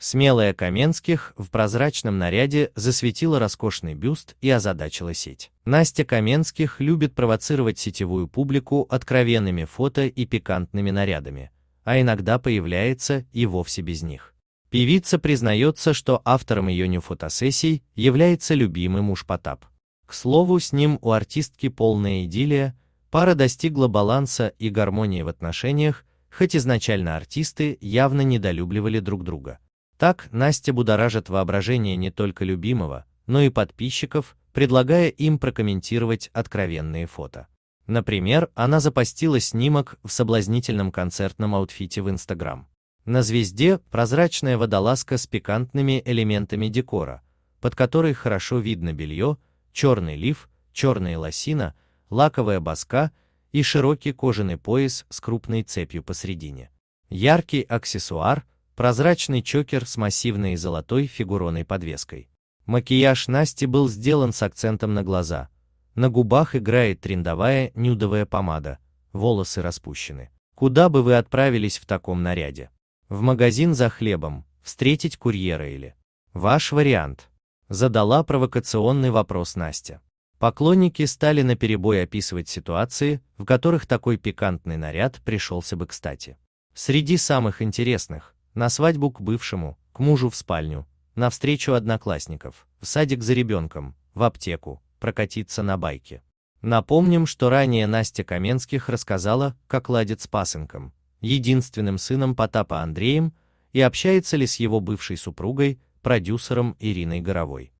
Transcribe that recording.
Смелая Каменских в прозрачном наряде засветила роскошный бюст и озадачила сеть. Настя Каменских любит провоцировать сетевую публику откровенными фото и пикантными нарядами, а иногда появляется и вовсе без них. Певица признается, что автором ее фотосессий является любимый муж Потап. К слову, с ним у артистки полная идиллия, пара достигла баланса и гармонии в отношениях, хоть изначально артисты явно недолюбливали друг друга. Так Настя будоражит воображение не только любимого, но и подписчиков, предлагая им прокомментировать откровенные фото. Например, она запостила снимок в соблазнительном концертном аутфите в Инстаграм. На звезде прозрачная водолазка с пикантными элементами декора, под которой хорошо видно белье, черный лиф, черные лосина, лаковая боска и широкий кожаный пояс с крупной цепью посредине. Яркий аксессуар – прозрачный чокер с массивной золотой фигуронной подвеской. Макияж Насти был сделан с акцентом на глаза. На губах играет трендовая нюдовая помада, волосы распущены. Куда бы вы отправились в таком наряде? В магазин за хлебом, встретить курьера или? Ваш вариант. Задала провокационный вопрос Настя. Поклонники стали наперебой описывать ситуации, в которых такой пикантный наряд пришелся бы кстати. Среди самых интересных на свадьбу к бывшему, к мужу в спальню, на встречу одноклассников, в садик за ребенком, в аптеку, прокатиться на байке. Напомним, что ранее Настя Каменских рассказала, как ладит с пасынком, единственным сыном Потапа Андреем, и общается ли с его бывшей супругой, продюсером Ириной Горовой.